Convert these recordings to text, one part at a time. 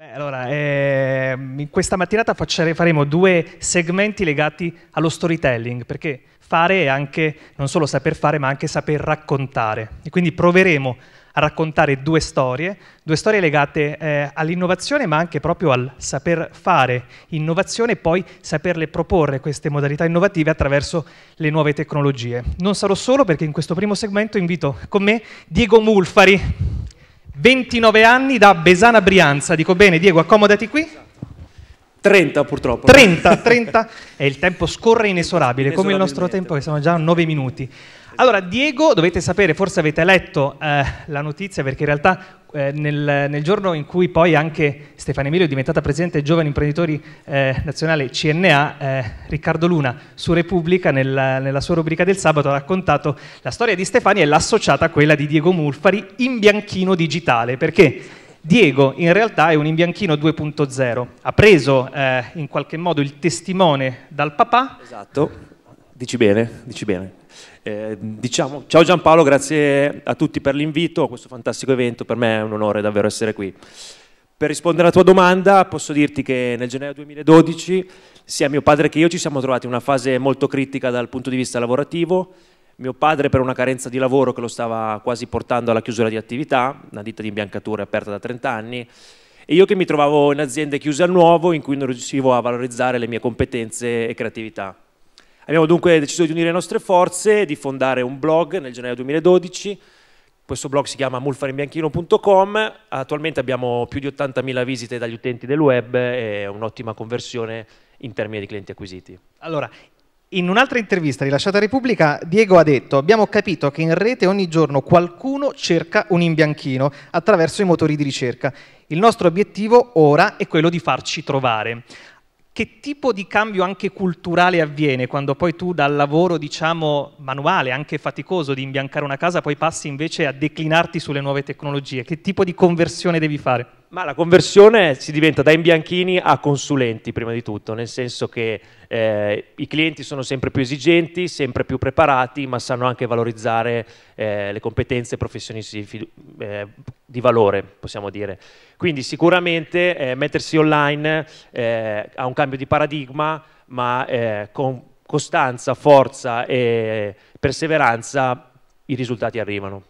Beh, allora, ehm, in questa mattinata faremo due segmenti legati allo storytelling, perché fare è anche non solo saper fare, ma anche saper raccontare. E quindi proveremo a raccontare due storie, due storie legate eh, all'innovazione, ma anche proprio al saper fare innovazione e poi saperle proporre queste modalità innovative attraverso le nuove tecnologie. Non sarò solo perché in questo primo segmento invito con me Diego Mulfari. 29 anni da Besana Brianza. Dico bene, Diego, accomodati qui. 30 purtroppo. 30, 30 e il tempo scorre inesorabile, come il nostro tempo che siamo già a 9 minuti. Allora, Diego, dovete sapere, forse avete letto eh, la notizia, perché in realtà eh, nel, nel, giorno in cui poi anche Stefania Emilio è diventata presidente dei Giovani Imprenditori eh, Nazionale CNA, eh, Riccardo Luna su Repubblica, nel, nella sua rubrica del sabato, ha raccontato la storia di Stefania e l'ha associata a quella di Diego Mulfari in bianchino digitale, perché Diego in realtà è un imbianchino 2.0, ha preso eh, in qualche modo il testimone dal papà. Esatto, dici bene, dici bene. Eh, diciamo, ciao Giampaolo, grazie a tutti per l'invito a questo fantastico evento, per me è un onore davvero essere qui. Per rispondere alla tua domanda, posso dirti che nel gennaio 2012, sia mio padre che io ci siamo trovati in una fase molto critica dal punto di vista lavorativo, mio padre per una carenza di lavoro che lo stava quasi portando alla chiusura di attività, una ditta di imbiancature aperta da 30 anni, e io che mi trovavo in aziende chiuse al nuovo in cui non riuscivo a valorizzare le mie competenze e creatività. Abbiamo dunque deciso di unire le nostre forze e di fondare un blog nel gennaio 2012. Questo blog si chiama mulfarinbianchino.com, attualmente abbiamo più di 80.000 visite dagli utenti del web e un'ottima conversione in termini di clienti acquisiti. Allora, in un'altra intervista rilasciata a Repubblica, Diego ha detto abbiamo capito che in rete ogni giorno qualcuno cerca un imbianchino attraverso i motori di ricerca. Il nostro obiettivo ora è quello di farci trovare. Che tipo di cambio anche culturale avviene quando poi tu dal lavoro, diciamo, manuale, anche faticoso di imbiancare una casa, poi passi invece a declinarti sulle nuove tecnologie? Che tipo di conversione devi fare? Ma la conversione si diventa da imbianchini a consulenti prima di tutto, nel senso che eh, i clienti sono sempre più esigenti, sempre più preparati, ma sanno anche valorizzare eh, le competenze professionistiche eh, di valore, possiamo dire. Quindi sicuramente eh, mettersi online eh, ha un cambio di paradigma, ma eh, con costanza, forza e perseveranza i risultati arrivano.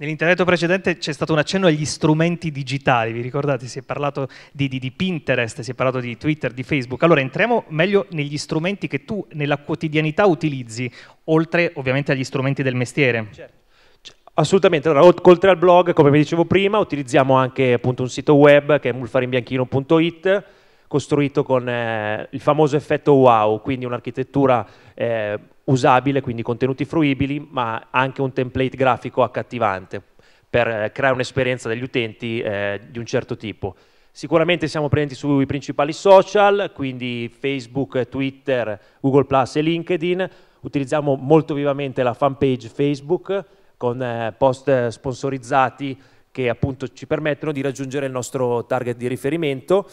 Nell'intervento precedente c'è stato un accenno agli strumenti digitali, vi ricordate? Si è parlato di, di, di, Pinterest, si è parlato di Twitter, di Facebook. Allora entriamo meglio negli strumenti che tu nella quotidianità utilizzi, oltre ovviamente agli strumenti del mestiere. Certo. Cioè, assolutamente, allora oltre al blog, come vi dicevo prima, utilizziamo anche appunto un sito web che è mulfarinbianchino.it, costruito con eh, il famoso effetto wow, quindi un'architettura eh, usabile, quindi contenuti fruibili, ma anche un template grafico accattivante per eh, creare un'esperienza degli utenti eh, di un certo tipo. Sicuramente siamo presenti sui principali social, quindi Facebook, Twitter, Google e LinkedIn. Utilizziamo molto vivamente la fanpage Facebook con eh, post sponsorizzati che appunto ci permettono di raggiungere il nostro target di riferimento.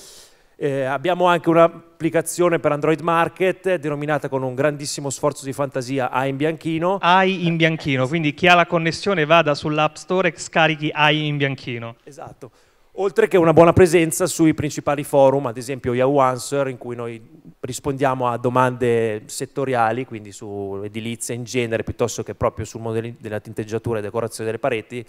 Eh, abbiamo anche un'applicazione per Android Market denominata con un grandissimo sforzo di fantasia AI in bianchino. AI in bianchino, quindi chi ha la connessione vada sull'App Store e scarichi AI in bianchino. Esatto. Oltre che una buona presenza sui principali forum, ad esempio Yahoo Answer, in cui noi rispondiamo a domande settoriali, quindi su edilizia in genere, piuttosto che proprio sul modello della tinteggiatura e decorazione delle pareti,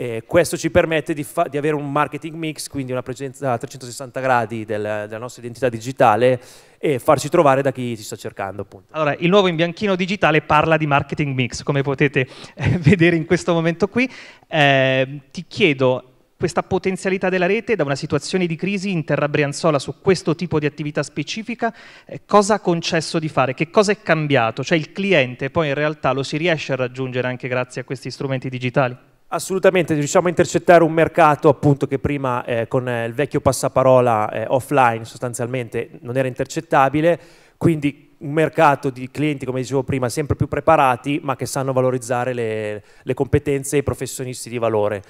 eh, questo ci permette di, di, avere un marketing mix, quindi una presenza a 360 gradi del, della nostra identità digitale e farci trovare da chi ci sta cercando. Appunto. Allora, il nuovo imbianchino digitale parla di marketing mix, come potete eh, vedere in questo momento qui. Eh, ti chiedo questa potenzialità della rete da una situazione di crisi in terra brianzola su questo tipo di attività specifica, eh, cosa ha concesso di fare, che cosa è cambiato? Cioè il cliente poi in realtà lo si riesce a raggiungere anche grazie a questi strumenti digitali? Assolutamente, riusciamo a intercettare un mercato appunto, che prima eh, con eh, il vecchio passaparola eh, offline sostanzialmente non era intercettabile, quindi un mercato di clienti, come dicevo prima, sempre più preparati ma che sanno valorizzare le, le competenze e i professionisti di valore.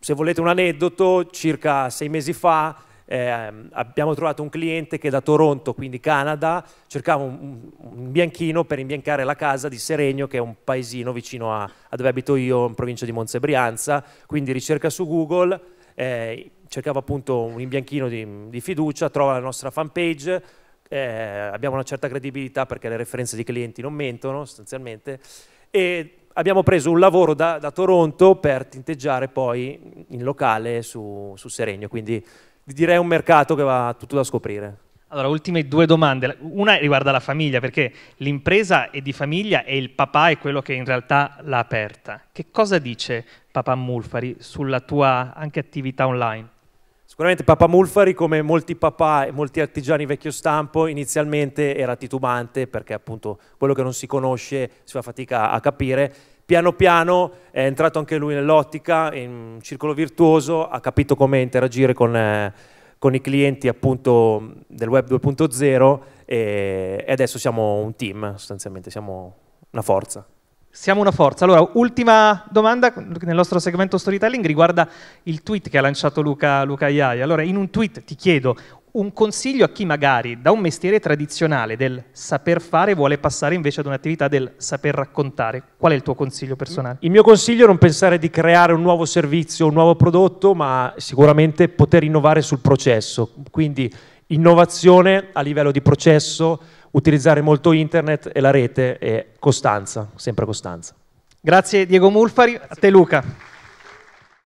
Se volete un aneddoto, circa sei mesi fa eh, abbiamo trovato un cliente che da Toronto, quindi Canada, cercava un, un, bianchino per imbiancare la casa di Seregno, che è un paesino vicino a, a dove abito io, in provincia di Monzebrianza, quindi ricerca su Google, eh, cercava appunto un imbianchino di, di fiducia, trova la nostra fanpage, eh, abbiamo una certa credibilità perché le referenze di clienti non mentono sostanzialmente e abbiamo preso un lavoro da, da Toronto per tinteggiare poi in locale su, su Seregno, quindi direi un mercato che va tutto da scoprire. Allora, ultime due domande. Una riguarda la famiglia, perché l'impresa è di famiglia e il papà è quello che in realtà l'ha aperta. Che cosa dice papà Mulfari sulla tua anche attività online? Sicuramente Papa Mulfari, come molti papà e molti artigiani vecchio stampo, inizialmente era titubante perché appunto quello che non si conosce si fa fatica a capire. Piano piano è entrato anche lui nell'ottica, in un circolo virtuoso, ha capito come interagire con, eh, con i clienti appunto del web 2.0 e, e adesso siamo un team sostanzialmente, siamo una forza. Siamo una forza. Allora, ultima domanda nel nostro segmento storytelling riguarda il tweet che ha lanciato Luca, Luca Iaia. Allora, in un tweet ti chiedo un consiglio a chi magari da un mestiere tradizionale del saper fare vuole passare invece ad un'attività del saper raccontare. Qual è il tuo consiglio personale? Il mio consiglio è non pensare di creare un nuovo servizio, un nuovo prodotto, ma sicuramente poter innovare sul processo. Quindi innovazione a livello di processo, utilizzare molto internet e la rete e costanza, sempre costanza. Grazie Diego Mulfari, Grazie. a te Luca.